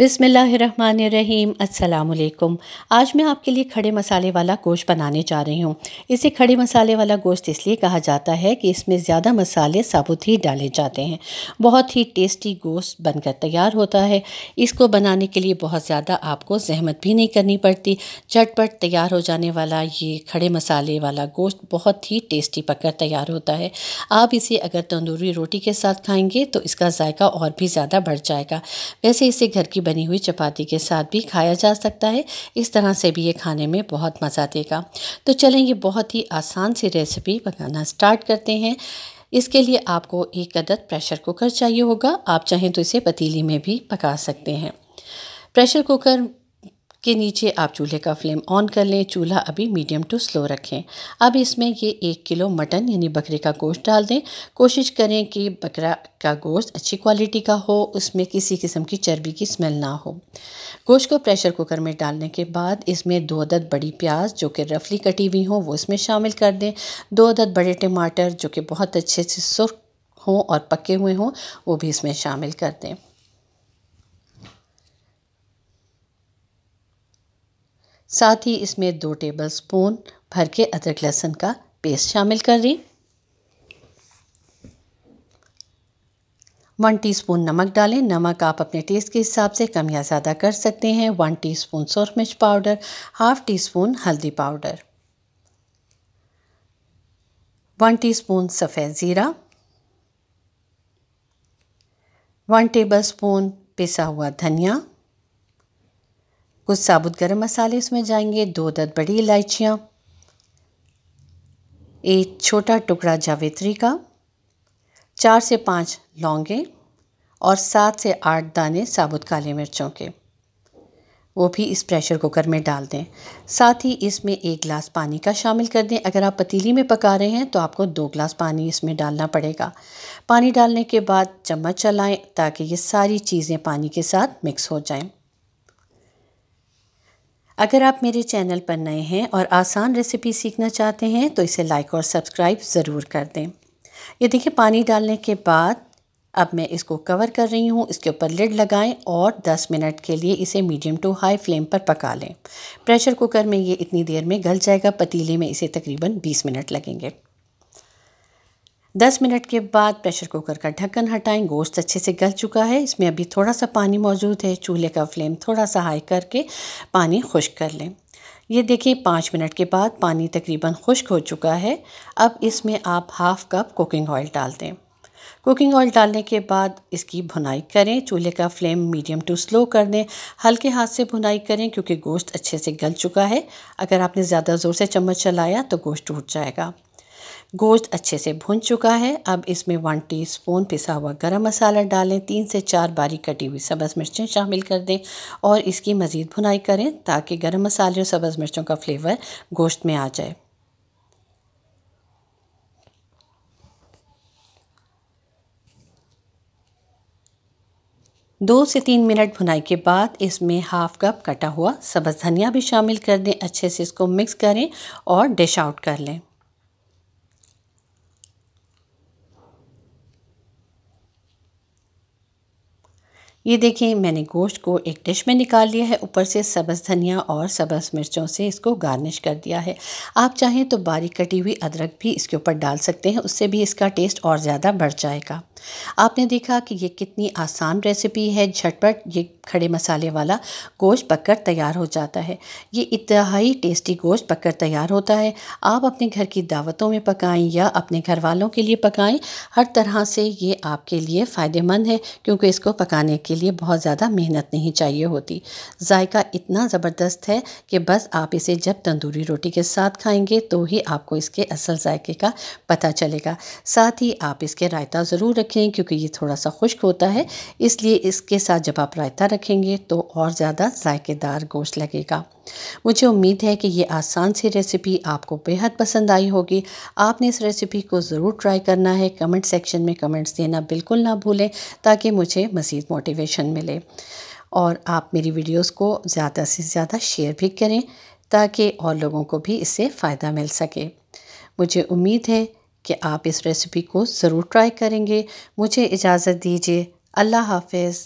बिसमीम अल्लाम आज मैं आपके लिए खड़े मसाले वाला गोश्त बनाने जा रही हूँ इसे खड़े मसाले वाला गोश्त इसलिए कहा जाता है कि इसमें ज़्यादा मसाले साबुत ही डाले जाते हैं बहुत ही टेस्टी गोश्त बनकर तैयार होता है इसको बनाने के लिए बहुत ज़्यादा आपको जहमत भी नहीं करनी पड़ती झटपट तैयार हो जाने वाला ये खड़े मसाले वाला गोश्त बहुत ही टेस्टी पककर तैयार होता है आप इसे अगर तंदूरी रोटी के साथ खाएँगे तो इसका जायका और भी ज़्यादा बढ़ जाएगा वैसे इसे घर की बनी हुई चपाती के साथ भी खाया जा सकता है इस तरह से भी ये खाने में बहुत मज़ा देगा तो चलें ये बहुत ही आसान सी रेसिपी बनाना स्टार्ट करते हैं इसके लिए आपको एक अदद प्रेशर कुकर चाहिए होगा आप चाहें तो इसे पतीली में भी पका सकते हैं प्रेशर कुकर के नीचे आप चूल्हे का फ्लेम ऑन कर लें चूल्हा अभी मीडियम टू स्लो रखें अब इसमें ये एक किलो मटन यानी बकरे का गोश्त डाल दें कोशिश करें कि बकरा का गोश्त अच्छी क्वालिटी का हो उसमें किसी किस्म की चर्बी की स्मेल ना हो गोश्त को प्रेशर कुकर में डालने के बाद इसमें दो अदद बड़ी प्याज जो कि रफली कटी हुई हो वो इसमें शामिल कर दें दो अदद बड़े टमाटर जो कि बहुत अच्छे से सुर्ख हों और पके हुए हों वो भी इसमें शामिल कर दें साथ ही इसमें दो टेबल स्पून भर के अदरक लहसुन का पेस्ट शामिल कर दें वन टीस्पून नमक डालें नमक आप अपने टेस्ट के हिसाब से कम या ज़्यादा कर सकते हैं वन टीस्पून स्पून मिर्च पाउडर हाफ़ टी स्पून हल्दी पाउडर वन टीस्पून सफ़ेद ज़ीरा वन टेबल स्पून पिसा हुआ धनिया कुछ साबुत गर्म मसाले इसमें जाएंगे दो दर्द बड़ी इलायचियाँ एक छोटा टुकड़ा जावित्री का चार से पाँच लौंगे और सात से आठ दाने साबुत काले मिर्चों के वो भी इस प्रेशर कुकर में डाल दें साथ ही इसमें एक गिलास पानी का शामिल कर दें अगर आप पतीली में पका रहे हैं तो आपको दो गिलास पानी इसमें डालना पड़ेगा पानी डालने के बाद चम्मच चलाएं ताकि ये सारी चीज़ें पानी के साथ मिक्स हो जाएं अगर आप मेरे चैनल पर नए हैं और आसान रेसिपी सीखना चाहते हैं तो इसे लाइक और सब्सक्राइब ज़रूर कर दें ये देखिए पानी डालने के बाद अब मैं इसको कवर कर रही हूँ इसके ऊपर लिड लगाएं और 10 मिनट के लिए इसे मीडियम टू हाई फ्लेम पर पका लें प्रेशर कुकर में ये इतनी देर में गल जाएगा पतीले में इसे तकरीबन 20 मिनट लगेंगे दस मिनट के बाद प्रेशर कुकर का ढक्कन हटाएं गोश्त अच्छे से गल चुका है इसमें अभी थोड़ा सा पानी मौजूद है चूल्हे का फ्लेम थोड़ा सा हाई करके पानी खुश्क कर लें ये देखिए पाँच मिनट के बाद पानी तकरीबन खुश्क हो चुका है अब इसमें आप हाफ़ कप कुकिंग ऑयल डाल दें कुकिंग ऑयल डालने के बाद इसकी भुनाई करें चूल्हे का फ्लेम मीडियम टू स्लो कर दें हल्के हाथ से भुनाई करें क्योंकि गोश्त अच्छे से गल चुका है अगर आपने ज़्यादा ज़ोर से चम्मच चलाया तो गोश्त टूट जाएगा गोश्त अच्छे से भुन चुका है अब इसमें वन टीस्पून पिसा हुआ गरम मसाला डालें तीन से चार बारीक कटी हुई सब्ज़ मिर्चें शामिल कर दें और इसकी मज़ीद भुनाई करें ताकि गरम मसाले और सब्ज़ मिर्चों का फ्लेवर गोश्त में आ जाए दो से तीन मिनट भुनाई के बाद इसमें हाफ कप कटा हुआ सब्ज़ धनिया भी शामिल कर दें अच्छे से इसको मिक्स करें और डिश आउट कर लें ये देखें मैंने गोश्त को एक डिश में निकाल लिया है ऊपर से सब्ज़ धनिया और सब्ज़ मिर्चों से इसको गार्निश कर दिया है आप चाहें तो बारीक कटी हुई अदरक भी इसके ऊपर डाल सकते हैं उससे भी इसका टेस्ट और ज़्यादा बढ़ जाएगा आपने देखा कि ये कितनी आसान रेसिपी है झटपट ये खड़े मसाले वाला गोश्त पककर तैयार हो जाता है ये इतहाई टेस्टी गोश्त पककर तैयार होता है आप अपने घर की दावतों में पकाएं या अपने घर वालों के लिए पकाएं हर तरह से ये आपके लिए फ़ायदेमंद है क्योंकि इसको पकाने के लिए बहुत ज़्यादा मेहनत नहीं चाहिए होती जायका इतना ज़बरदस्त है कि बस आप इसे जब तंदूरी रोटी के साथ खाएंगे तो ही आपको इसके असल जायके का पता चलेगा साथ ही आप इसके रायता ज़रूर रखें क्योंकि ये थोड़ा सा खुश्क होता है इसलिए इसके साथ जब आप रायता रखेंगे तो और ज़्यादा जायकेदार गोश्त लगेगा मुझे उम्मीद है कि ये आसान सी रेसिपी आपको बेहद पसंद आई होगी आपने इस रेसिपी को ज़रूर ट्राई करना है कमेंट सेक्शन में कमेंट्स देना बिल्कुल ना भूलें ताकि मुझे मज़ीद मोटिवेशन मिले और आप मेरी वीडियोज़ को ज़्यादा से ज़्यादा शेयर भी करें ताकि और लोगों को भी इससे फ़ायदा मिल सके मुझे उम्मीद है कि आप इस रेसिपी को ज़रूर ट्राई करेंगे मुझे इजाज़त दीजिए अल्लाह हाफ़िज़